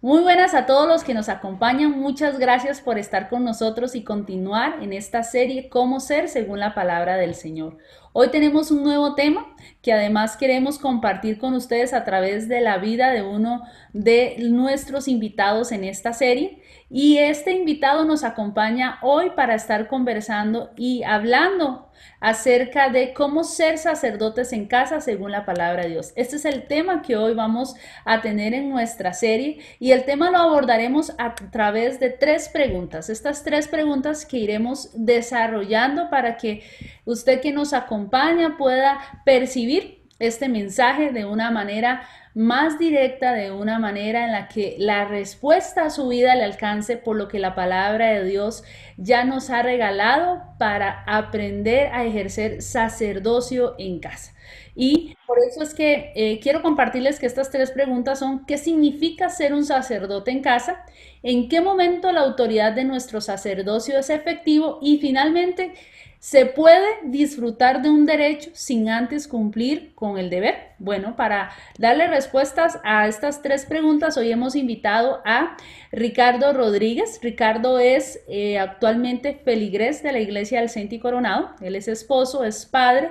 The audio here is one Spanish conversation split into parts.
Muy buenas a todos los que nos acompañan. Muchas gracias por estar con nosotros y continuar en esta serie Cómo ser según la palabra del Señor. Hoy tenemos un nuevo tema que además queremos compartir con ustedes a través de la vida de uno de nuestros invitados en esta serie y este invitado nos acompaña hoy para estar conversando y hablando acerca de cómo ser sacerdotes en casa según la palabra de Dios. Este es el tema que hoy vamos a tener en nuestra serie y el tema lo abordaremos a través de tres preguntas. Estas tres preguntas que iremos desarrollando para que usted que nos acompaña pueda percibir este mensaje de una manera más directa de una manera en la que la respuesta a su vida le alcance por lo que la palabra de Dios ya nos ha regalado para aprender a ejercer sacerdocio en casa. Y por eso es que eh, quiero compartirles que estas tres preguntas son, ¿qué significa ser un sacerdote en casa? ¿En qué momento la autoridad de nuestro sacerdocio es efectivo? Y finalmente, ¿Se puede disfrutar de un derecho sin antes cumplir con el deber? Bueno, para darle respuestas a estas tres preguntas, hoy hemos invitado a Ricardo Rodríguez. Ricardo es eh, actualmente feligrés de la Iglesia del Centro y Coronado. Él es esposo, es padre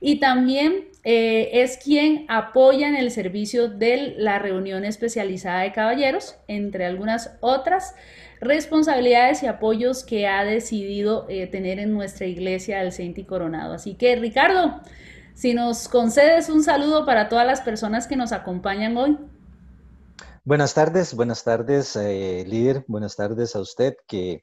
y también eh, es quien apoya en el servicio de la reunión especializada de caballeros, entre algunas otras responsabilidades y apoyos que ha decidido eh, tener en nuestra iglesia del Centi Coronado. Así que, Ricardo, si nos concedes un saludo para todas las personas que nos acompañan hoy. Buenas tardes, buenas tardes, eh, líder, buenas tardes a usted que,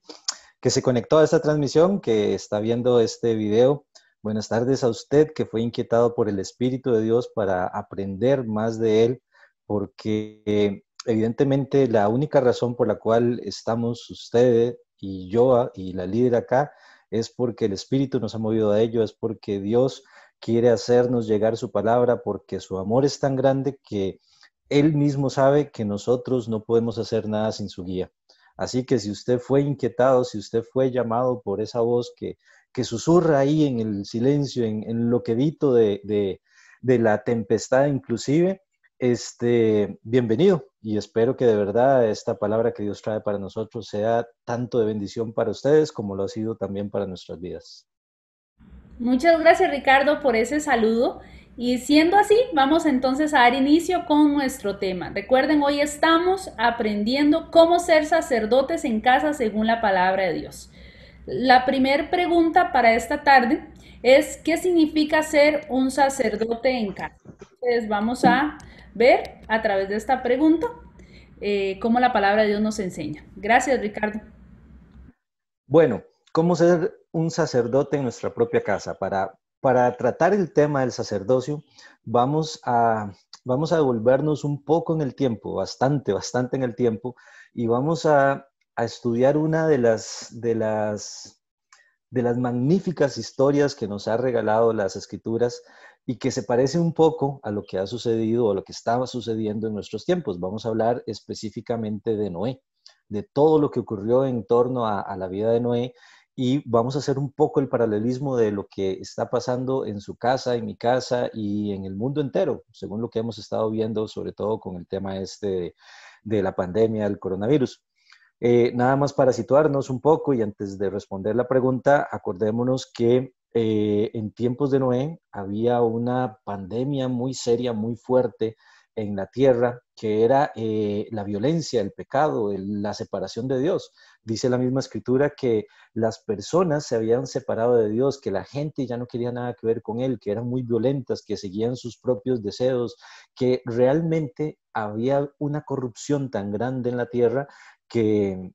que se conectó a esta transmisión, que está viendo este video. Buenas tardes a usted que fue inquietado por el Espíritu de Dios para aprender más de Él, porque evidentemente la única razón por la cual estamos ustedes y yo y la líder acá es porque el Espíritu nos ha movido a ello, es porque Dios quiere hacernos llegar su palabra, porque su amor es tan grande que Él mismo sabe que nosotros no podemos hacer nada sin su guía. Así que si usted fue inquietado, si usted fue llamado por esa voz que, susurra ahí en el silencio, en, lo quedito de, de, de la tempestad inclusive, este, bienvenido, y espero que de verdad esta palabra que Dios trae para nosotros sea tanto de bendición para ustedes como lo ha sido también para nuestras vidas. Muchas gracias Ricardo por ese saludo. Y siendo así, vamos entonces a dar inicio con nuestro tema. Recuerden, hoy estamos aprendiendo cómo ser sacerdotes en casa según la palabra de Dios. La primera pregunta para esta tarde es, ¿qué significa ser un sacerdote en casa? Entonces vamos a ver a través de esta pregunta eh, cómo la palabra de Dios nos enseña. Gracias, Ricardo. Bueno, ¿cómo ser un sacerdote en nuestra propia casa? Para, para tratar el tema del sacerdocio, vamos a, vamos a devolvernos un poco en el tiempo, bastante, bastante en el tiempo, y vamos a, a estudiar una de las, de las de las magníficas historias que nos ha regalado las escrituras y que se parece un poco a lo que ha sucedido o a lo que estaba sucediendo en nuestros tiempos. Vamos a hablar específicamente de Noé, de todo lo que ocurrió en torno a, la vida de Noé y vamos a hacer un poco el paralelismo de lo que está pasando en su casa, en mi casa y en el mundo entero, según lo que hemos estado viendo, sobre todo con el tema este de, la pandemia del coronavirus. Eh, nada más para situarnos un poco y antes de responder la pregunta, acordémonos que eh, en tiempos de Noé había una pandemia muy seria, muy fuerte en la tierra, que era eh, la violencia, el pecado, la separación de Dios. Dice la misma escritura que las personas se habían separado de Dios, que la gente ya no quería nada que ver con Él, que eran muy violentas, que seguían sus propios deseos, que realmente había una corrupción tan grande en la tierra que,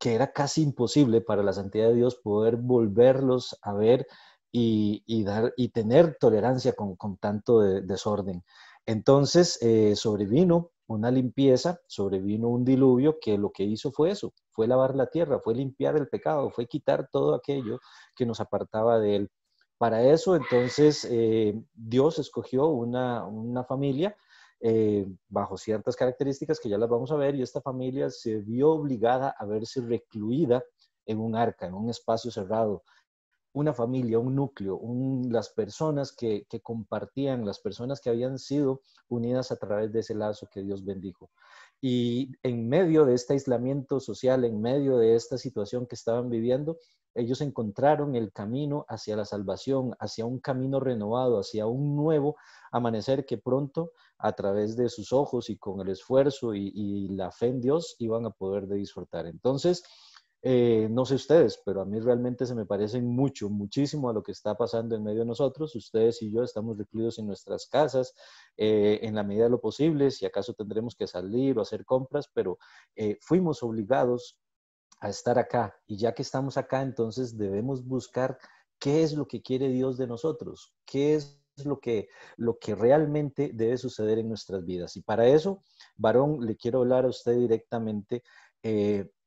que era casi imposible para la santidad de Dios poder volverlos a ver y, dar, y tener tolerancia con, tanto desorden. Entonces eh, sobrevino una limpieza, sobrevino un diluvio que lo que hizo fue eso, fue lavar la tierra, fue limpiar el pecado, fue quitar todo aquello que nos apartaba de él. Para eso entonces eh, Dios escogió una, familia eh, bajo ciertas características que ya las vamos a ver y esta familia se vio obligada a verse recluida en un arca, en un espacio cerrado, una familia, un núcleo, las personas que, compartían, las personas que habían sido unidas a través de ese lazo que Dios bendijo. Y en medio de este aislamiento social, en medio de esta situación que estaban viviendo, ellos encontraron el camino hacia la salvación, hacia un camino renovado, hacia un nuevo amanecer que pronto a través de sus ojos y con el esfuerzo y, la fe en Dios iban a poder de disfrutar. Entonces, eh, no sé ustedes, pero a mí realmente se me parecen mucho, muchísimo a lo que está pasando en medio de nosotros. Ustedes y yo estamos recluidos en nuestras casas eh, en la medida de lo posible, si acaso tendremos que salir o hacer compras, pero eh, fuimos obligados a estar acá. Y ya que estamos acá, entonces debemos buscar qué es lo que quiere Dios de nosotros, qué es lo que, lo que realmente debe suceder en nuestras vidas. Y para eso, varón, le quiero hablar a usted directamente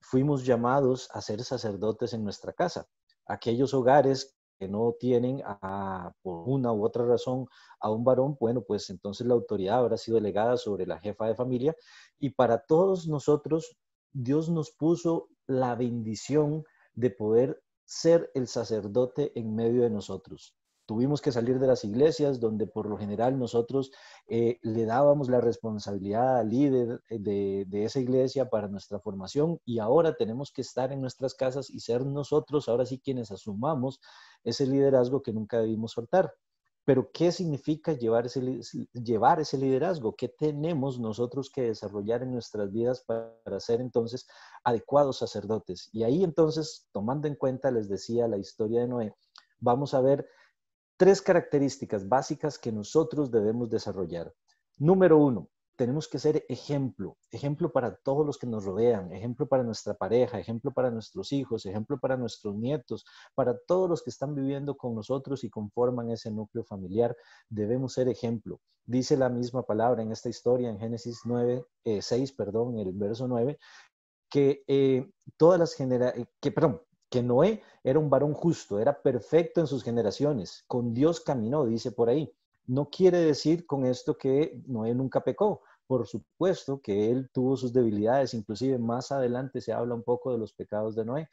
fuimos llamados a ser sacerdotes en nuestra casa. Aquellos hogares que no tienen ah, por una u otra razón a un varón, bueno, pues entonces la autoridad habrá sido delegada sobre la jefa de familia y para todos nosotros Dios nos puso la bendición de poder ser el sacerdote en medio de nosotros. Tuvimos que salir de las iglesias donde por lo general nosotros eh, le dábamos la responsabilidad al líder eh, de, esa iglesia para nuestra formación y ahora tenemos que estar en nuestras casas y ser nosotros ahora sí quienes asumamos ese liderazgo que nunca debimos soltar. Pero ¿qué significa llevar ese, llevar ese liderazgo? ¿Qué tenemos nosotros que desarrollar en nuestras vidas para, para, ser entonces adecuados sacerdotes? Y ahí entonces, tomando en cuenta, les decía, la historia de Noé, vamos a ver tres características básicas que nosotros debemos desarrollar. Número uno, tenemos que ser ejemplo, ejemplo para todos los que nos rodean, ejemplo para nuestra pareja, ejemplo para nuestros hijos, ejemplo para nuestros nietos, para todos los que están viviendo con nosotros y conforman ese núcleo familiar. Debemos ser ejemplo. Dice la misma palabra en esta historia, en Génesis 9, 6, eh, perdón, el verso 9, que eh, todas las generaciones, eh, que, perdón, que Noé era un varón justo, era perfecto en sus generaciones, con Dios caminó, dice por ahí. No quiere decir con esto que Noé nunca pecó. Por supuesto que él tuvo sus debilidades, inclusive más adelante se habla un poco de los pecados de Noé.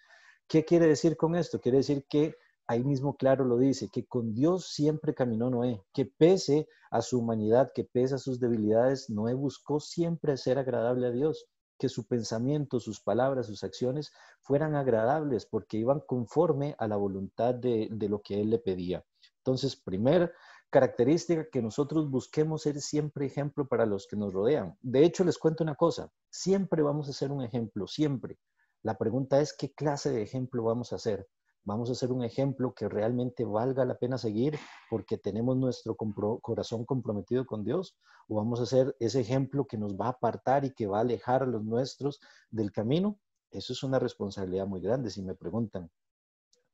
¿Qué quiere decir con esto? Quiere decir que ahí mismo claro lo dice, que con Dios siempre caminó Noé, que pese a su humanidad, que pese a sus debilidades, Noé buscó siempre ser agradable a Dios que su pensamiento, sus palabras, sus acciones fueran agradables porque iban conforme a la voluntad de, lo que él le pedía. Entonces, primera característica que nosotros busquemos ser siempre ejemplo para los que nos rodean. De hecho, les cuento una cosa, siempre vamos a ser un ejemplo, siempre. La pregunta es qué clase de ejemplo vamos a hacer vamos a hacer un ejemplo que realmente valga la pena seguir porque tenemos nuestro corazón comprometido con Dios, o vamos a hacer ese ejemplo que nos va a apartar y que va a alejar a los nuestros del camino. Eso es una responsabilidad muy grande, si me preguntan.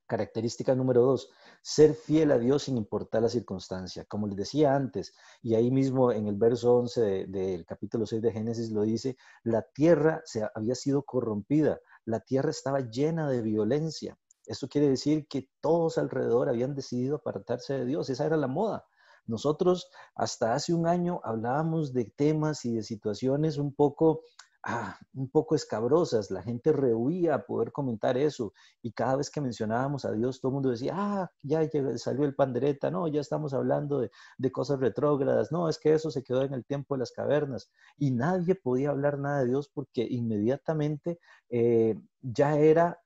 Característica número dos, ser fiel a Dios sin importar la circunstancia. Como les decía antes, y ahí mismo en el verso 11 del capítulo 6 de Génesis lo dice, la tierra se había sido corrompida, la tierra estaba llena de violencia. Eso quiere decir que todos alrededor habían decidido apartarse de Dios. Esa era la moda. Nosotros hasta hace un año hablábamos de temas y de situaciones un poco, ah, un poco escabrosas. La gente rehuía a poder comentar eso. Y cada vez que mencionábamos a Dios, todo el mundo decía, ah, ya salió el pandereta, no, ya estamos hablando de, cosas retrógradas, no, es que eso se quedó en el tiempo de las cavernas. Y nadie podía hablar nada de Dios porque inmediatamente eh, ya era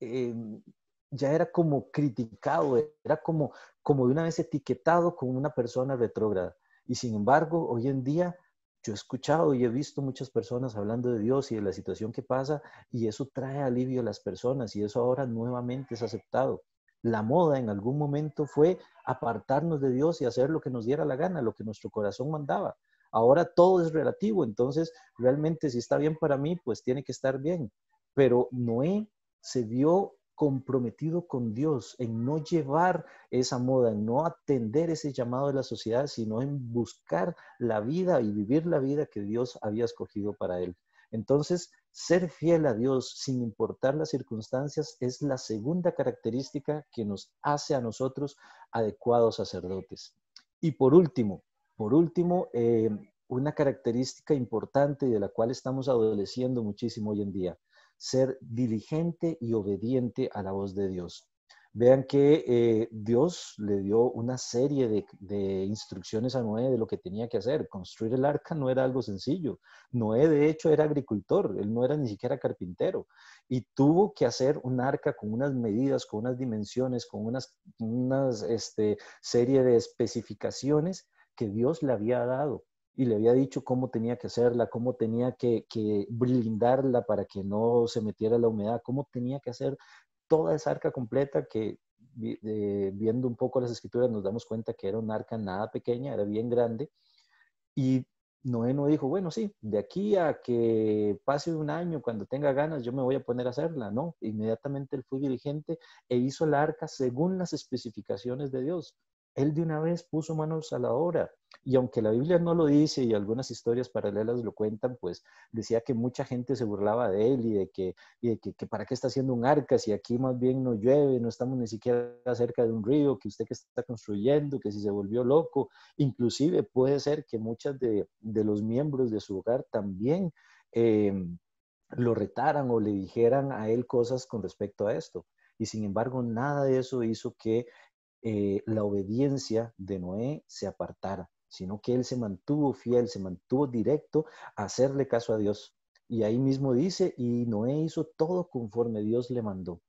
Em, ya era como criticado, era como, como de una vez etiquetado como una persona retrógrada. Y sin embargo, hoy en día yo he escuchado y he visto muchas personas hablando de Dios y de la situación que pasa y eso trae alivio a las personas y eso ahora nuevamente es aceptado. La moda en algún momento fue apartarnos de Dios y hacer lo que nos diera la gana, lo que nuestro corazón mandaba. Ahora todo es relativo, entonces realmente si está bien para mí, pues tiene que estar bien. Pero no Noé se vio comprometido con Dios en no llevar esa moda, en no atender ese llamado de la sociedad, sino en buscar la vida y vivir la vida que Dios había escogido para él. Entonces, ser fiel a Dios sin importar las circunstancias es la segunda característica que nos hace a nosotros adecuados sacerdotes. Y por último, por último, eh, una característica importante y de la cual estamos adoleciendo muchísimo hoy en día, ser diligente y obediente a la voz de Dios. Vean que eh, Dios le dio una serie de, instrucciones a Noé de lo que tenía que hacer. Construir el arca no era algo sencillo. Noé, de hecho, era agricultor, él no era ni siquiera carpintero. Y tuvo que hacer un arca con unas medidas, con unas dimensiones, con unas, unas este, serie de especificaciones que Dios le había dado y le había dicho cómo tenía que hacerla, cómo tenía que, que blindarla para que no se metiera la humedad, cómo tenía que hacer toda esa arca completa que eh, viendo un poco las escrituras nos damos cuenta que era un arca nada pequeña, era bien grande. Y Noé no dijo, bueno, sí, de aquí a que pase un año, cuando tenga ganas, yo me voy a poner a hacerla. No, inmediatamente él fue dirigente e hizo la arca según las especificaciones de Dios él de una vez puso manos a la obra. Y aunque la Biblia no lo dice y algunas historias paralelas lo cuentan, pues decía que mucha gente se burlaba de él y de que, y que, para qué está haciendo un arca si aquí más bien no llueve, no estamos ni siquiera cerca de un río, que usted que está construyendo, que si se volvió loco, inclusive puede ser que muchas de, los miembros de su hogar también em, lo retaran o le dijeran a él cosas con respecto a esto. Y sin embargo, nada de eso hizo que eh, la obediencia de Noé se apartara, sino que él se mantuvo fiel, se mantuvo directo a hacerle caso a Dios. Y ahí mismo dice, y Noé hizo todo conforme Dios le mandó.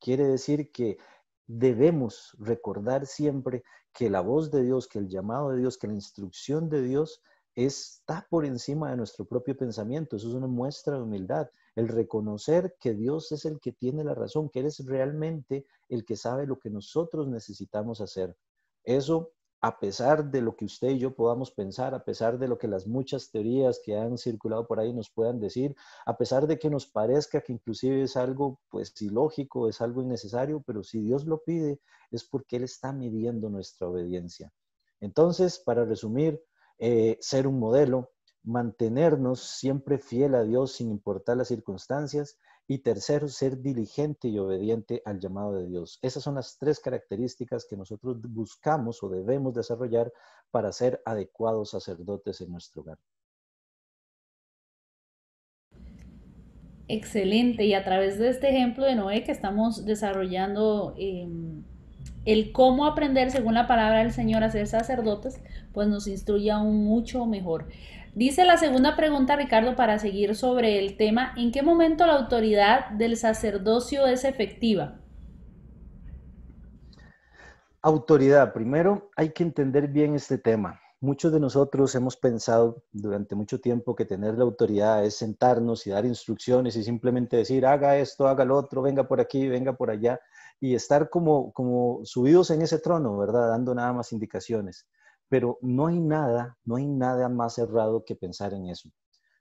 Quiere decir que debemos recordar siempre que la voz de Dios, que el llamado de Dios, que la instrucción de Dios está por encima de nuestro propio pensamiento. Eso es una muestra de humildad el reconocer que Dios es el que tiene la razón, que Él es realmente el que sabe lo que nosotros necesitamos hacer. Eso, a pesar de lo que usted y yo podamos pensar, a pesar de lo que las muchas teorías que han circulado por ahí nos puedan decir, a pesar de que nos parezca que inclusive es algo pues ilógico, es algo innecesario, pero si Dios lo pide es porque Él está midiendo nuestra obediencia. Entonces, para resumir, eh, ser un modelo, mantenernos siempre fiel a Dios sin importar las circunstancias. Y tercero, ser diligente y obediente al llamado de Dios. Esas son las tres características que nosotros buscamos o debemos desarrollar para ser adecuados sacerdotes en nuestro hogar. Excelente. Y a través de este ejemplo de Noé que estamos desarrollando em, el cómo aprender, según la palabra del Señor, a ser sacerdotes, pues nos instruye aún mucho mejor. Dice la segunda pregunta, Ricardo, para seguir sobre el tema, ¿en qué momento la autoridad del sacerdocio es efectiva? Autoridad, primero hay que entender bien este tema. Muchos de nosotros hemos pensado durante mucho tiempo que tener la autoridad es sentarnos y dar instrucciones y simplemente decir, haga esto, haga lo otro, venga por aquí, venga por allá, y estar como, como subidos en ese trono, ¿verdad? Dando nada más indicaciones. Pero no hay nada, no hay nada más errado que pensar en eso.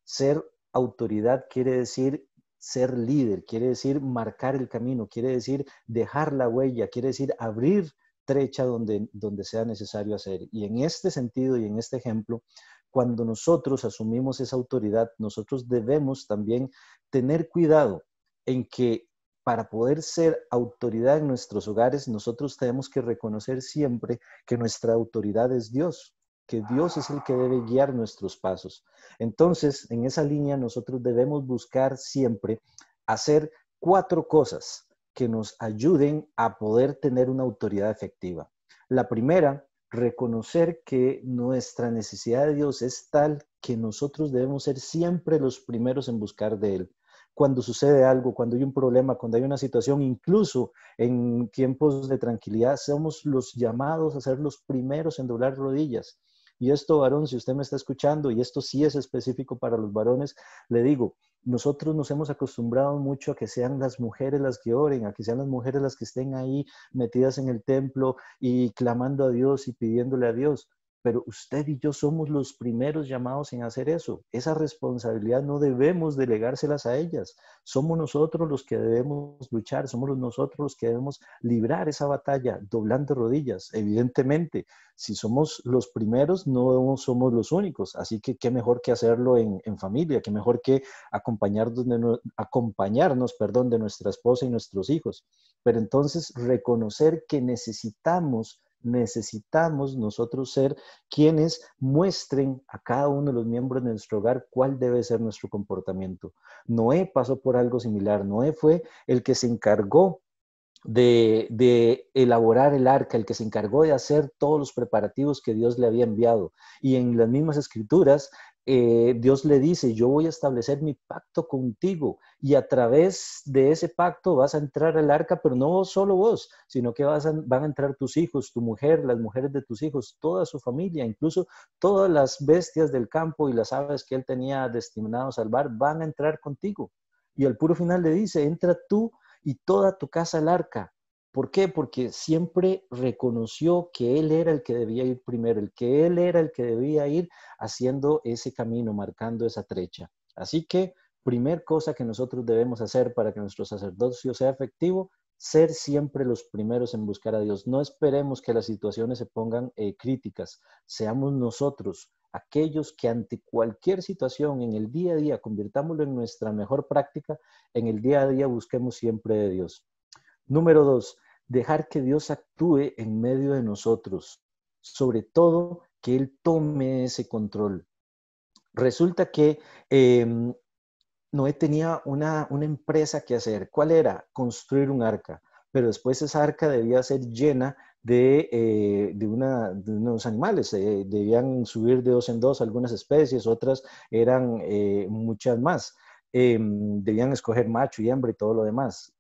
Ser autoridad quiere decir ser líder, quiere decir marcar el camino, quiere decir dejar la huella, quiere decir abrir trecha donde, donde sea necesario hacer. Y en este sentido y en este ejemplo, cuando nosotros asumimos esa autoridad, nosotros debemos también tener cuidado en que para poder ser autoridad en nuestros hogares, nosotros tenemos que reconocer siempre que nuestra autoridad es Dios, que Dios es el que debe guiar nuestros pasos. Entonces, en esa línea, nosotros debemos buscar siempre hacer cuatro cosas que nos ayuden a poder tener una autoridad efectiva. La primera, reconocer que nuestra necesidad de Dios es tal que nosotros debemos ser siempre los primeros en buscar de Él cuando sucede algo, cuando hay un problema, cuando hay una situación, incluso en tiempos de tranquilidad, somos los llamados a ser los primeros en doblar rodillas. Y esto, varón, si usted me está escuchando, y esto sí es específico para los varones, le digo, nosotros nos hemos acostumbrado mucho a que sean las mujeres las que oren, a que sean las mujeres las que estén ahí metidas en el templo y clamando a Dios y pidiéndole a Dios. Pero usted y yo somos los primeros llamados en hacer eso. Esa responsabilidad no debemos delegárselas a ellas. Somos nosotros los que debemos luchar, somos nosotros los que debemos librar esa batalla doblando rodillas. Evidentemente, si somos los primeros, no somos los únicos. Así que qué mejor que hacerlo en, familia, qué mejor que acompañarnos, acompañarnos perdón, de nuestra esposa y nuestros hijos. Pero entonces reconocer que necesitamos necesitamos nosotros ser quienes muestren a cada uno de los miembros de nuestro hogar cuál debe ser nuestro comportamiento. Noé pasó por algo similar. Noé fue el que se encargó de, de, elaborar el arca, el que se encargó de hacer todos los preparativos que Dios le había enviado. Y en las mismas escrituras, eh, Dios le dice, yo voy a establecer mi pacto contigo y a través de ese pacto vas a entrar al arca, pero no solo vos, sino que van a entrar tus hijos, tu mujer, las mujeres de tus hijos, toda su familia, incluso todas las bestias del campo y las aves que él tenía destinado a salvar, van a entrar contigo. Y al puro final le dice, entra tú y toda tu casa al arca, ¿Por qué? Porque siempre reconoció que él era el que debía ir primero, el que él era el que debía ir haciendo ese camino, marcando esa trecha. Así que, primer cosa que nosotros debemos hacer para que nuestro sacerdocio sea efectivo, ser siempre los primeros en buscar a Dios. No esperemos que las situaciones se pongan eh, críticas. Seamos nosotros aquellos que ante cualquier situación en el día a día, convirtámoslo en nuestra mejor práctica, en el día a día busquemos siempre a Dios. Número dos, dejar que Dios actúe en medio de nosotros, sobre todo que Él tome ese control. Resulta que em, Noé tenía una, empresa que hacer. ¿Cuál era? Construir un arca. Pero después esa arca debía ser llena de, eh, una, de unos animales. Eh, debían subir de dos en dos algunas especies, otras eran eh, muchas más. Em, debían escoger macho y hembra y todo lo demás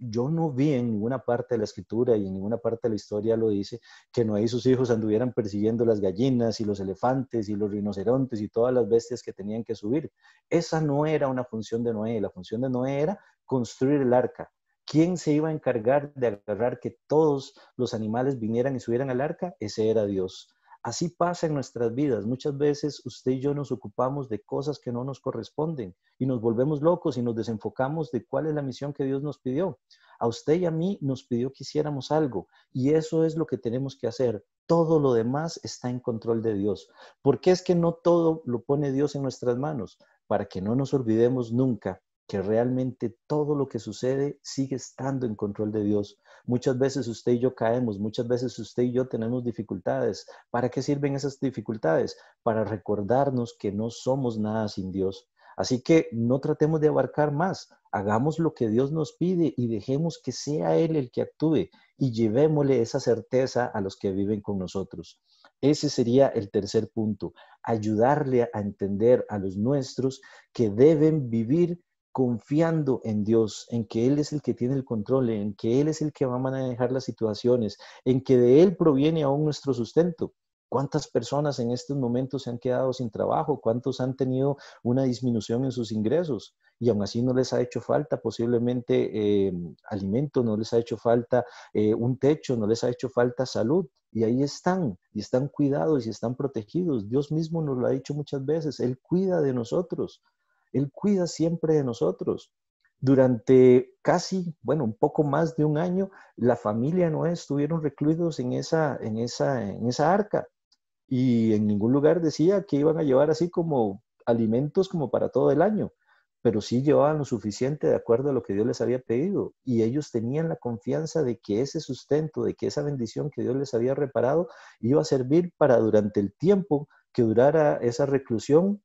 yo no vi en ninguna parte de la escritura y en ninguna parte de la historia lo dice, que Noé y sus hijos anduvieran persiguiendo las gallinas y los elefantes y los rinocerontes y todas las bestias que tenían que subir. Esa no era una función de Noé, la función de Noé era construir el arca. ¿Quién se iba a encargar de agarrar que todos los animales vinieran y subieran al arca? Ese era Dios. Así pasa en nuestras vidas. Muchas veces usted y yo nos ocupamos de cosas que no nos corresponden y nos volvemos locos y nos desenfocamos de cuál es la misión que Dios nos pidió. A usted y a mí nos pidió que hiciéramos algo y eso es lo que tenemos que hacer. Todo lo demás está en control de Dios. ¿Por qué es que no todo lo pone Dios en nuestras manos? Para que no nos olvidemos nunca que realmente todo lo que sucede sigue estando en control de Dios. Muchas veces usted y yo caemos, muchas veces usted y yo tenemos dificultades. ¿Para qué sirven esas dificultades? Para recordarnos que no somos nada sin Dios. Así que no tratemos de abarcar más, hagamos lo que Dios nos pide y dejemos que sea Él el que actúe y llevémosle esa certeza a los que viven con nosotros. Ese sería el tercer punto, ayudarle a entender a los nuestros que deben vivir confiando en Dios, en que Él es el que tiene el control, en que Él es el que va a manejar las situaciones, en que de Él proviene aún nuestro sustento. ¿Cuántas personas en estos momentos se han quedado sin trabajo? ¿Cuántos han tenido una disminución en sus ingresos? Y aún así no les ha hecho falta posiblemente eh, alimento, no les ha hecho falta eh, un techo, no les ha hecho falta salud. Y ahí están, y están cuidados y están protegidos. Dios mismo nos lo ha dicho muchas veces, Él cuida de nosotros. Él cuida siempre de nosotros. Durante casi, bueno, un poco más de un año, la familia no estuvieron recluidos en esa, en esa, en esa arca y en ningún lugar decía que iban a llevar así como alimentos como para todo el año, pero sí llevaban lo suficiente de acuerdo a lo que Dios les había pedido y ellos tenían la confianza de que ese sustento, de que esa bendición que Dios les había reparado iba a servir para durante el tiempo que durara esa reclusión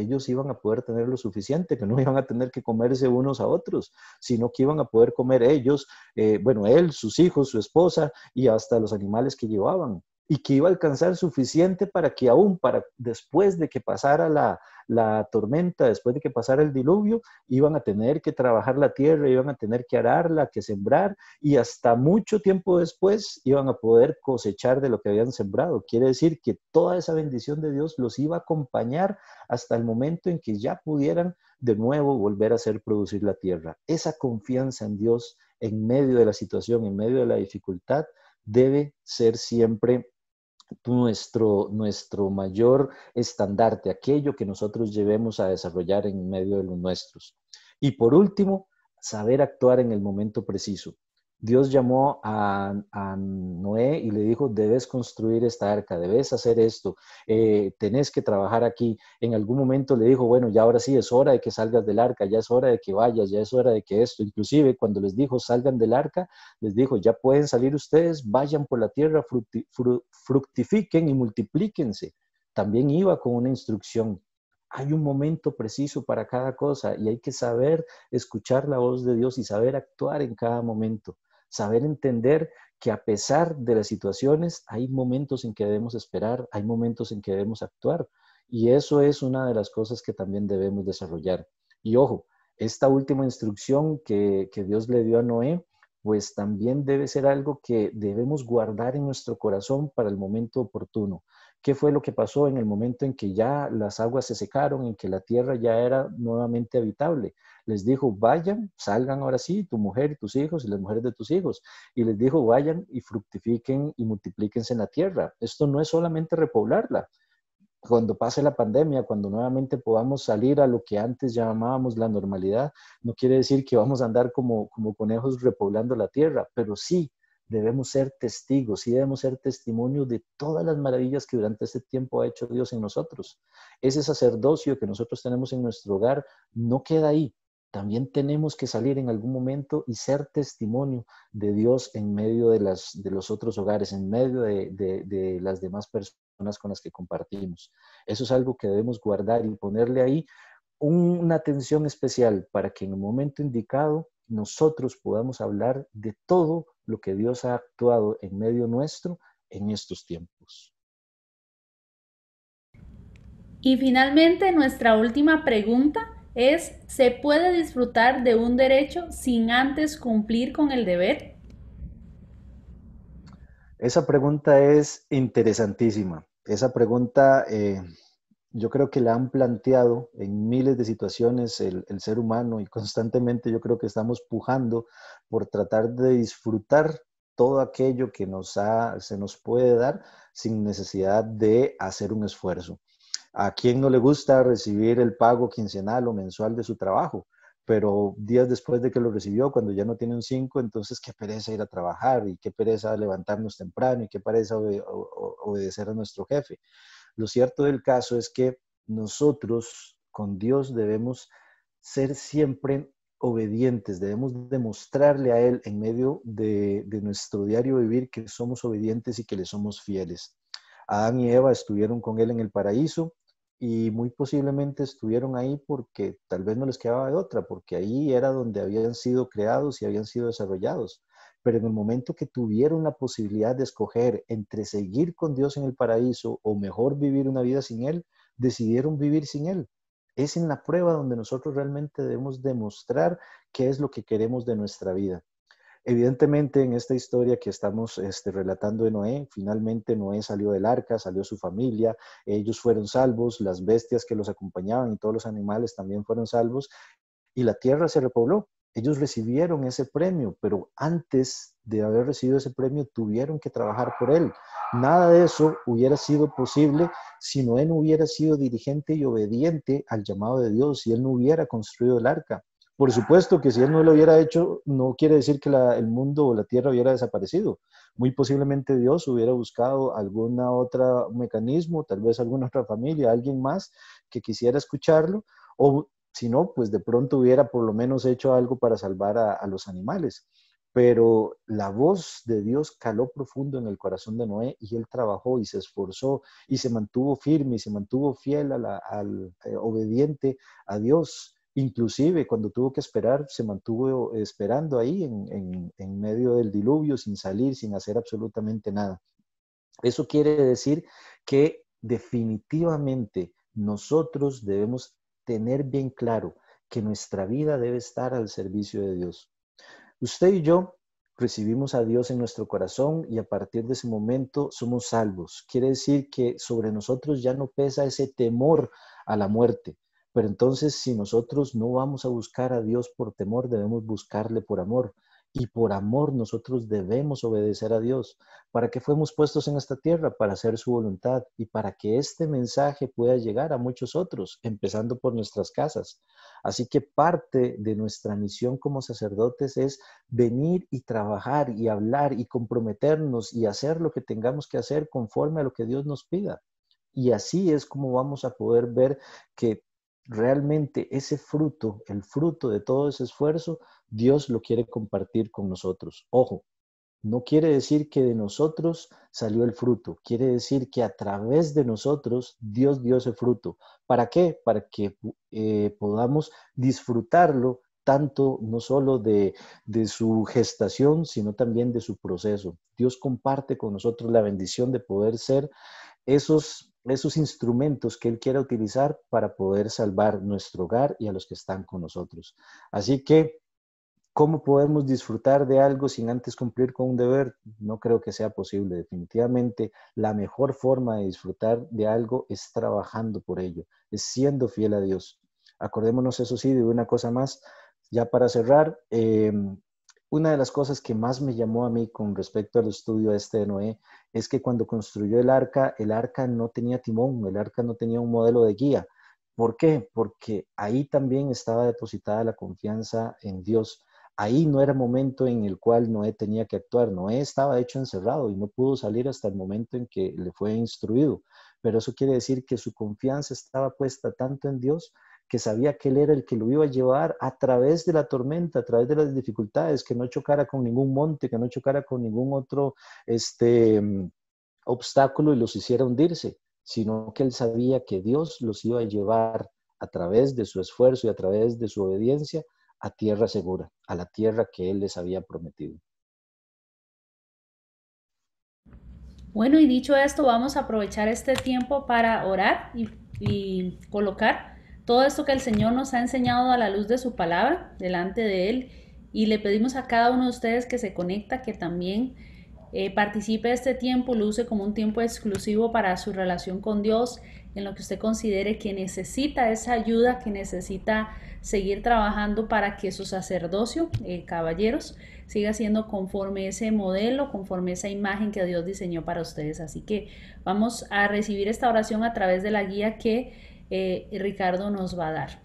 ellos iban a poder tener lo suficiente, que no iban a tener que comerse unos a otros, sino que iban a poder comer ellos, eh, bueno, él, sus hijos, su esposa y hasta los animales que llevaban y que iba a alcanzar suficiente para que aún para después de que pasara la, la, tormenta, después de que pasara el diluvio, iban a tener que trabajar la tierra, iban a tener que ararla, que sembrar, y hasta mucho tiempo después iban a poder cosechar de lo que habían sembrado. Quiere decir que toda esa bendición de Dios los iba a acompañar hasta el momento en que ya pudieran de nuevo volver a hacer producir la tierra. Esa confianza en Dios en medio de la situación, en medio de la dificultad, debe ser siempre nuestro, mayor estandarte, aquello que nosotros llevemos a desarrollar en medio de los nuestros. Y por último, saber actuar en el momento preciso. Dios llamó a, Noé y le dijo, debes construir esta arca, debes hacer esto, eh, tenés que trabajar aquí. En algún momento le dijo, bueno, ya ahora sí es hora de que salgas del arca, ya es hora de que vayas, ya es hora de que esto. Inclusive cuando les dijo, salgan del arca, les dijo, ya pueden salir ustedes, vayan por la tierra, fructifiquen y multiplíquense. También iba con una instrucción. Hay un momento preciso para cada cosa y hay que saber escuchar la voz de Dios y saber actuar en cada momento saber entender que a pesar de las situaciones hay momentos en que debemos esperar, hay momentos en que debemos actuar. Y eso es una de las cosas que también debemos desarrollar. Y ojo, esta última instrucción que, Dios le dio a Noé, pues también debe ser algo que debemos guardar en nuestro corazón para el momento oportuno qué fue lo que pasó en el momento en que ya las aguas se secaron, en que la tierra ya era nuevamente habitable. Les dijo, vayan, salgan ahora sí, tu mujer y tus hijos y las mujeres de tus hijos. Y les dijo, vayan y fructifiquen y multiplíquense en la tierra. Esto no es solamente repoblarla. Cuando pase la pandemia, cuando nuevamente podamos salir a lo que antes llamábamos la normalidad, no quiere decir que vamos a andar como, como conejos repoblando la tierra, pero sí debemos ser testigos y debemos ser testimonio de todas las maravillas que durante este tiempo ha hecho Dios en nosotros. Ese sacerdocio que nosotros tenemos en nuestro hogar no queda ahí. También tenemos que salir en algún momento y ser testimonio de Dios en medio de, las, de los otros hogares, en medio de las demás personas con las que compartimos. Eso es algo que debemos guardar y ponerle ahí una atención especial para que en el momento indicado nosotros podamos hablar de todo lo que Dios ha actuado en medio nuestro en estos tiempos. Y finalmente, nuestra última pregunta es, ¿se puede disfrutar de un derecho sin antes cumplir con el deber? Esa pregunta es interesantísima. Esa pregunta eh, yo creo que la han planteado en miles de situaciones el, ser humano y constantemente yo creo que estamos pujando por tratar de disfrutar todo aquello que nos se nos puede dar sin necesidad de hacer un esfuerzo. ¿A quién no le gusta recibir el pago quincenal o mensual de su trabajo? Pero días después de que lo recibió, cuando ya no tiene un 5, entonces qué pereza ir a trabajar y qué pereza levantarnos temprano y qué pereza obedecer a nuestro jefe. Lo cierto del caso es que nosotros con Dios debemos ser siempre obedientes, debemos demostrarle a Él en medio de, nuestro diario vivir que somos obedientes y que le somos fieles. Adán y Eva estuvieron con Él en el paraíso y muy posiblemente estuvieron ahí porque tal vez no les quedaba de otra, porque ahí era donde habían sido creados y habían sido desarrollados pero en el momento que tuvieron la posibilidad de escoger entre seguir con Dios en el paraíso o mejor vivir una vida sin Él, decidieron vivir sin Él. Es en la prueba donde nosotros realmente debemos demostrar qué es lo que queremos de nuestra vida. Evidentemente, en esta historia que estamos este, relatando de Noé, finalmente Noé salió del arca, salió su familia, ellos fueron salvos, las bestias que los acompañaban y todos los animales también fueron salvos, y la tierra se repobló ellos recibieron ese premio, pero antes de haber recibido ese premio tuvieron que trabajar por él. Nada de eso hubiera sido posible si Noé no hubiera sido dirigente y obediente al llamado de Dios, si él no hubiera construido el arca. Por supuesto que si él no lo hubiera hecho, no quiere decir que el mundo o la tierra hubiera desaparecido. Muy posiblemente Dios hubiera buscado algún otro mecanismo, tal vez alguna otra familia, alguien más que quisiera escucharlo, o si no, pues de pronto hubiera por lo menos hecho algo para salvar a, los animales. Pero la voz de Dios caló profundo en el corazón de Noé y él trabajó y se esforzó y se mantuvo firme y se mantuvo fiel a al eh, obediente a Dios inclusive cuando tuvo que esperar, se mantuvo esperando ahí en, medio del diluvio, sin salir, sin hacer absolutamente nada. Eso quiere decir que definitivamente nosotros debemos tener bien claro que nuestra vida debe estar al servicio de Dios. Usted y yo recibimos a Dios en nuestro corazón y a partir de ese momento somos salvos. Quiere decir que sobre nosotros ya no pesa ese temor a la muerte. Pero entonces si nosotros no vamos a buscar a Dios por temor, debemos buscarle por amor y por amor nosotros debemos obedecer a Dios. ¿Para que fuimos puestos en esta tierra? Para hacer su voluntad y para que este mensaje pueda llegar a muchos otros, empezando por nuestras casas. Así que parte de nuestra misión como sacerdotes es venir y trabajar y hablar y comprometernos y hacer lo que tengamos que hacer conforme a lo que Dios nos pida. Y así es como vamos a poder ver que realmente ese fruto, el fruto de todo ese esfuerzo, Dios lo quiere compartir con nosotros. Ojo, no quiere decir que de nosotros salió el fruto, quiere decir que a través de nosotros Dios dio ese fruto. ¿Para qué? Para que eh, podamos disfrutarlo tanto no solo de, de, su gestación, sino también de su proceso. Dios comparte con nosotros la bendición de poder ser esos esos instrumentos que Él quiera utilizar para poder salvar nuestro hogar y a los que están con nosotros. Así que, ¿cómo podemos disfrutar de algo sin antes cumplir con un deber? No creo que sea posible. Definitivamente, la mejor forma de disfrutar de algo es trabajando por ello, es siendo fiel a Dios. Acordémonos, eso sí, de una cosa más. Ya para cerrar, eh, una de las cosas que más me llamó a mí con respecto al estudio este de Noé es que cuando construyó el arca, el arca no tenía timón, el arca no tenía un modelo de guía. ¿Por qué? Porque ahí también estaba depositada la confianza en Dios. Ahí no era momento en el cual Noé tenía que actuar. Noé estaba, hecho, encerrado y no pudo salir hasta el momento en que le fue instruido. Pero eso quiere decir que su confianza estaba puesta tanto en Dios que sabía que él era el que lo iba a llevar a través de la tormenta, a través de las dificultades, que no chocara con ningún monte, que no chocara con ningún otro este, mm, obstáculo y los hiciera hundirse, sino que él sabía que Dios los iba a llevar a través de su esfuerzo y a través de su obediencia a tierra segura, a la tierra que él les había prometido. Bueno, y dicho esto, vamos a aprovechar este tiempo para orar y, y colocar todo esto que el Señor nos ha enseñado a la luz de su palabra delante de Él. Y le pedimos a cada uno de ustedes que se conecta, que también eh, participe de este tiempo, lo use como un tiempo exclusivo para su relación con Dios, en lo que usted considere que necesita esa ayuda, que necesita seguir trabajando para que su sacerdocio, eh, caballeros, siga siendo conforme ese modelo, conforme esa imagen que Dios diseñó para ustedes. Así que vamos a recibir esta oración a través de la guía que eh, Ricardo nos va a dar.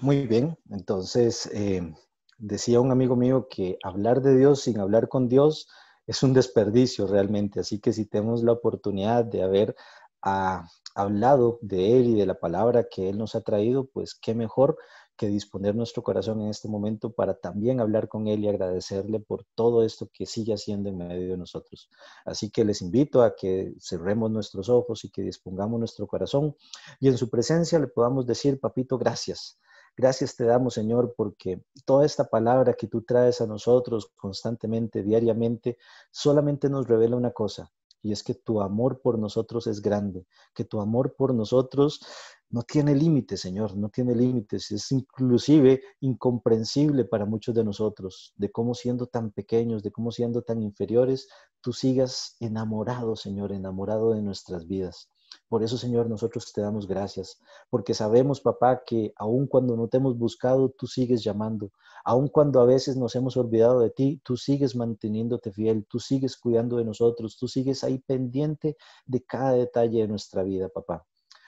Muy bien, entonces eh, decía un amigo mío que hablar de Dios sin hablar con Dios es un desperdicio realmente, así que si tenemos la oportunidad de haber ah, hablado de Él y de la palabra que Él nos ha traído, pues qué mejor que disponer nuestro corazón en este momento para también hablar con Él y agradecerle por todo esto que sigue haciendo en medio de nosotros. Así que les invito a que cerremos nuestros ojos y que dispongamos nuestro corazón y en su presencia le podamos decir, papito, gracias. Gracias te damos, Señor, porque toda esta palabra que tú traes a nosotros constantemente, diariamente, solamente nos revela una cosa, y es que tu amor por nosotros es grande, que tu amor por nosotros no tiene límites, Señor, no tiene límites, es inclusive incomprensible para muchos de nosotros, de cómo siendo tan pequeños, de cómo siendo tan inferiores, tú sigas enamorado, Señor, enamorado de nuestras vidas. Por eso, Señor, nosotros te damos gracias, porque sabemos, papá, que aun cuando no te hemos buscado, tú sigues llamando. Aun cuando a veces nos hemos olvidado de ti, tú sigues manteniéndote fiel, tú sigues cuidando de nosotros, tú sigues ahí pendiente de cada detalle de nuestra vida, papá.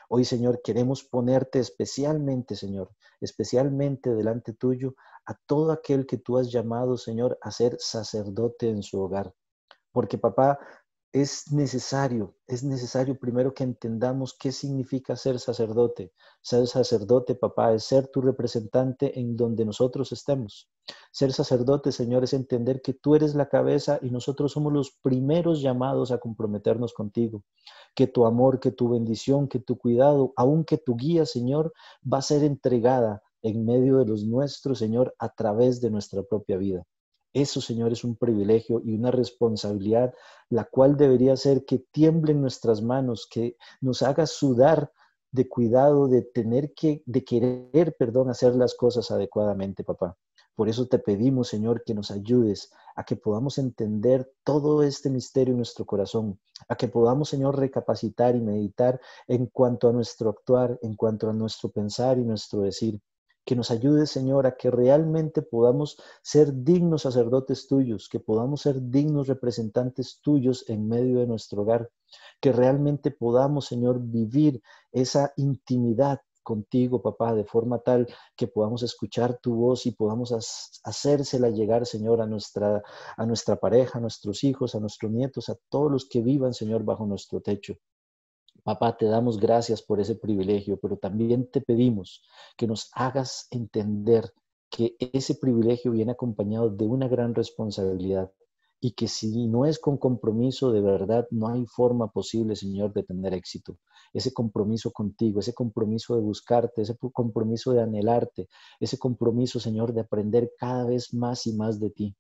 Hoy, Señor, queremos ponerte especialmente, Señor, especialmente delante tuyo a todo aquel que tú has llamado, Señor, a ser sacerdote en su hogar. Porque, papá, es necesario, es necesario primero que entendamos qué significa ser sacerdote. Ser sacerdote, papá, es ser tu representante en donde nosotros estemos. Ser sacerdote, Señor, es entender que tú eres la cabeza y nosotros somos los primeros llamados a comprometernos contigo. Que tu amor, que tu bendición, que tu cuidado, aunque que tu guía, Señor, va a ser entregada en medio de los nuestros, Señor, a través de nuestra propia vida. Eso, Señor, es un privilegio y una responsabilidad, la cual debería ser que tiemblen nuestras manos, que nos haga sudar de cuidado, de tener que, de querer, perdón, hacer las cosas adecuadamente, papá. Por eso te pedimos, Señor, que nos ayudes a que podamos entender todo este misterio en nuestro corazón, a que podamos, Señor, recapacitar y meditar en cuanto a nuestro actuar, en cuanto a nuestro pensar y nuestro decir que nos ayude, Señor, a que realmente podamos ser dignos sacerdotes tuyos, que podamos ser dignos representantes tuyos en medio de nuestro hogar, que realmente podamos, Señor, vivir esa intimidad contigo, papá, de forma tal que podamos escuchar tu voz y podamos hacérsela llegar, Señor, a nuestra, a nuestra pareja, a nuestros hijos, a nuestros nietos, a todos los que vivan, Señor, bajo nuestro techo. Papá, te damos gracias por ese privilegio, pero también te pedimos que nos hagas entender que ese privilegio viene acompañado de una gran responsabilidad y que si no es con compromiso de verdad, no hay forma posible, Señor, de tener éxito. Ese compromiso contigo, ese compromiso de buscarte, ese compromiso de anhelarte, ese compromiso, Señor, de aprender cada vez más y más de ti.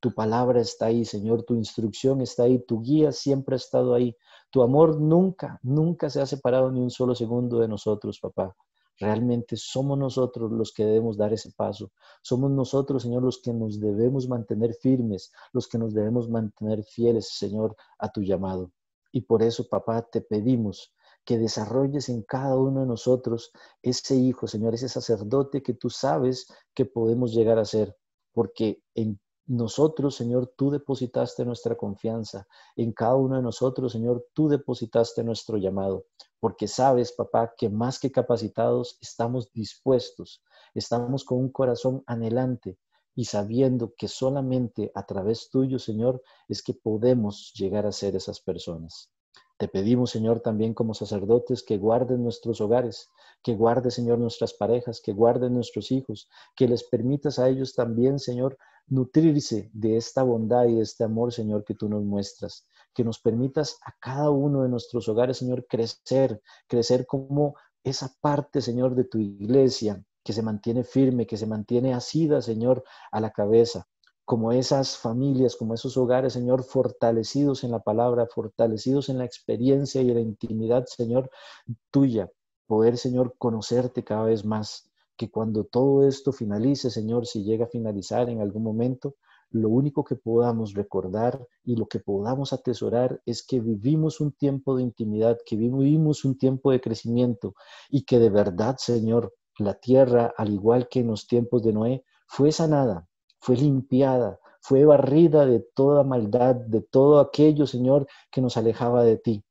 Tu palabra está ahí, Señor, tu instrucción está ahí, tu guía siempre ha estado ahí. Tu amor nunca, nunca se ha separado ni un solo segundo de nosotros, papá. Realmente somos nosotros los que debemos dar ese paso. Somos nosotros, Señor, los que nos debemos mantener firmes, los que nos debemos mantener fieles, Señor, a tu llamado. Y por eso, papá, te pedimos que desarrolles en cada uno de nosotros ese hijo, Señor, ese sacerdote que tú sabes que podemos llegar a ser, porque en nosotros, Señor, tú depositaste nuestra confianza. En cada uno de nosotros, Señor, tú depositaste nuestro llamado. Porque sabes, papá, que más que capacitados, estamos dispuestos. Estamos con un corazón anhelante y sabiendo que solamente a través tuyo, Señor, es que podemos llegar a ser esas personas. Te pedimos, Señor, también como sacerdotes que guardes nuestros hogares, que guardes, Señor, nuestras parejas, que guarden nuestros hijos, que les permitas a ellos también, Señor, nutrirse de esta bondad y de este amor, Señor, que tú nos muestras. Que nos permitas a cada uno de nuestros hogares, Señor, crecer, crecer como esa parte, Señor, de tu iglesia, que se mantiene firme, que se mantiene asida, Señor, a la cabeza, como esas familias, como esos hogares, Señor, fortalecidos en la palabra, fortalecidos en la experiencia y en la intimidad, Señor, tuya, poder, Señor, conocerte cada vez más, que cuando todo esto finalice, Señor, si llega a finalizar en algún momento, lo único que podamos recordar y lo que podamos atesorar es que vivimos un tiempo de intimidad, que vivimos un tiempo de crecimiento y que de verdad, Señor, la tierra, al igual que en los tiempos de Noé, fue sanada, fue limpiada, fue barrida de toda maldad, de todo aquello, Señor, que nos alejaba de ti.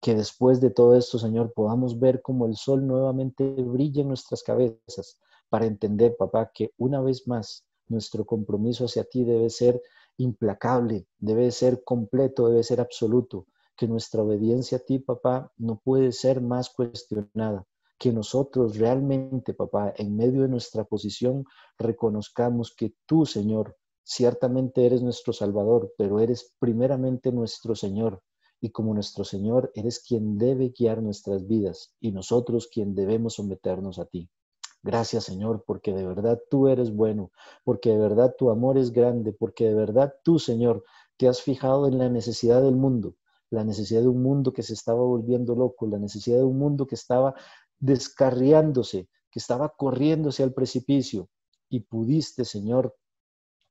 Que después de todo esto, Señor, podamos ver como el sol nuevamente brilla en nuestras cabezas para entender, papá, que una vez más nuestro compromiso hacia ti debe ser implacable, debe ser completo, debe ser absoluto, que nuestra obediencia a ti, papá, no puede ser más cuestionada, que nosotros realmente, papá, en medio de nuestra posición, reconozcamos que tú, Señor, ciertamente eres nuestro Salvador, pero eres primeramente nuestro Señor. Y como nuestro Señor, eres quien debe guiar nuestras vidas y nosotros quien debemos someternos a ti. Gracias Señor, porque de verdad tú eres bueno, porque de verdad tu amor es grande, porque de verdad tú Señor te has fijado en la necesidad del mundo, la necesidad de un mundo que se estaba volviendo loco, la necesidad de un mundo que estaba descarriándose, que estaba corriéndose al precipicio. Y pudiste, Señor,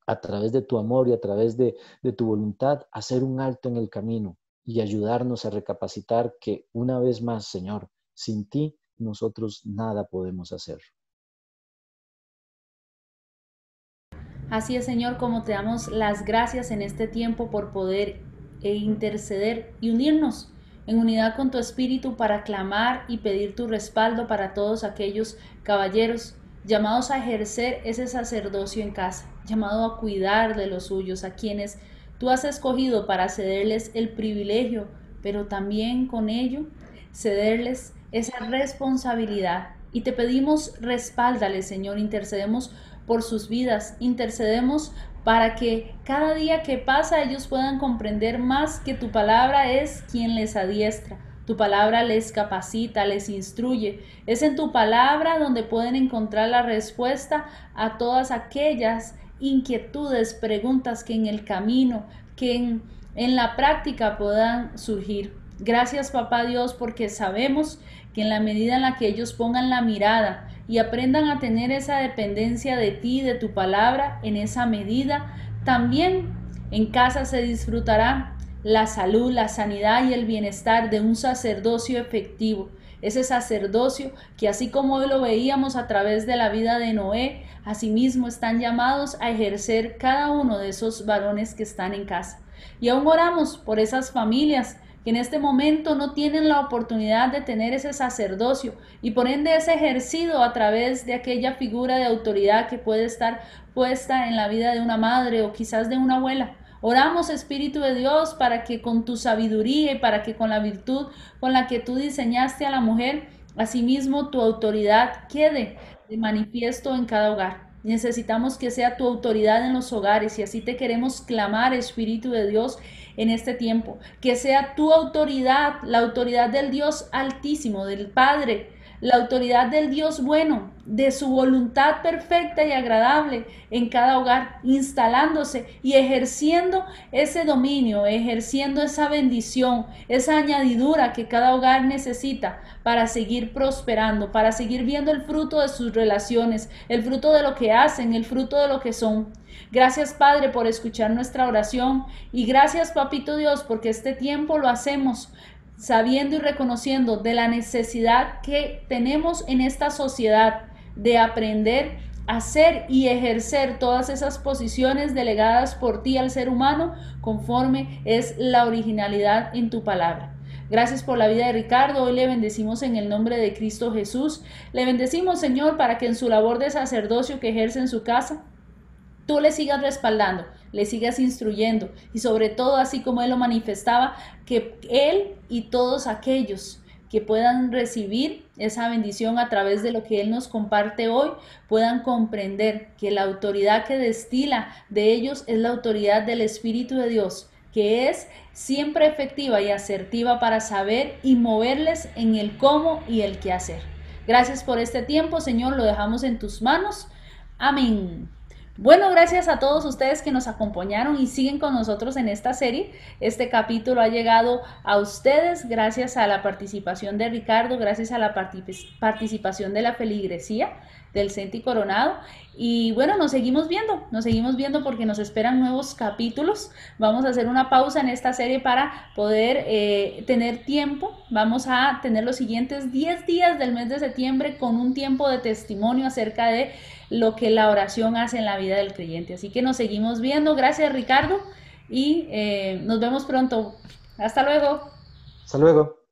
a través de tu amor y a través de, de tu voluntad, hacer un alto en el camino y ayudarnos a recapacitar que una vez más, Señor, sin ti nosotros nada podemos hacer. Así es, Señor, como te damos las gracias en este tiempo por poder eh, interceder y unirnos en unidad con tu espíritu para clamar y pedir tu respaldo para todos aquellos caballeros llamados a ejercer ese sacerdocio en casa, llamado a cuidar de los suyos, a quienes tú has escogido para cederles el privilegio, pero también con ello cederles esa responsabilidad. Y te pedimos, respáldale, Señor, intercedemos por sus vidas. Intercedemos para que cada día que pasa ellos puedan comprender más que tu palabra es quien les adiestra. Tu palabra les capacita, les instruye. Es en tu palabra donde pueden encontrar la respuesta a todas aquellas inquietudes, preguntas que en el camino, que en, la práctica puedan surgir. Gracias, papá Dios, porque sabemos que en la medida en la que ellos pongan la mirada y aprendan a tener esa dependencia de ti, de tu palabra, en esa medida. También en casa se disfrutará la salud, la sanidad y el bienestar de un sacerdocio efectivo. Ese sacerdocio que así como lo veíamos a través de la vida de Noé, asimismo están llamados a ejercer cada uno de esos varones que están en casa. Y aún oramos por esas familias que en este momento no tienen la oportunidad de tener ese sacerdocio y por ende es ejercido a través de aquella figura de autoridad que puede estar puesta en la vida de una madre o quizás de una abuela. Oramos, Espíritu de Dios, para que con tu sabiduría y para que con la virtud con la que tú diseñaste a la mujer, asimismo tu autoridad quede de manifiesto en cada hogar. Necesitamos que sea tu autoridad en los hogares y así te queremos clamar, Espíritu de Dios, en este tiempo. Que sea tu autoridad, la autoridad del Dios altísimo, del Padre la autoridad del Dios bueno, de su voluntad perfecta y agradable en cada hogar, instalándose y ejerciendo ese dominio, ejerciendo esa bendición, esa añadidura que cada hogar necesita para seguir prosperando, para seguir viendo el fruto de sus relaciones, el fruto de lo que hacen, el fruto de lo que son. Gracias Padre por escuchar nuestra oración y gracias Papito Dios porque este tiempo lo hacemos sabiendo y reconociendo de la necesidad que tenemos en esta sociedad de aprender a hacer y ejercer todas esas posiciones delegadas por ti al ser humano conforme es la originalidad en tu palabra. Gracias por la vida de Ricardo. Hoy le bendecimos en el nombre de Cristo Jesús. Le bendecimos, Señor, para que en su labor de sacerdocio que ejerce en su casa, tú le sigas respaldando le sigas instruyendo y sobre todo, así como Él lo manifestaba, que Él y todos aquellos que puedan recibir esa bendición a través de lo que Él nos comparte hoy, puedan comprender que la autoridad que destila de ellos es la autoridad del Espíritu de Dios, que es siempre efectiva y asertiva para saber y moverles en el cómo y el qué hacer. Gracias por este tiempo, Señor, lo dejamos en tus manos. Amén. Bueno, gracias a todos ustedes que nos acompañaron y siguen con nosotros en esta serie. Este capítulo ha llegado a ustedes gracias a la participación de Ricardo, gracias a la participación de la feligresía del Centi Coronado. Y bueno, nos seguimos viendo, nos seguimos viendo porque nos esperan nuevos capítulos. Vamos a hacer una pausa en esta serie para poder eh, tener tiempo. Vamos a tener los siguientes 10 días del mes de septiembre con un tiempo de testimonio acerca de lo que la oración hace en la vida del creyente. Así que nos seguimos viendo. Gracias Ricardo y eh, nos vemos pronto. Hasta luego. Hasta luego.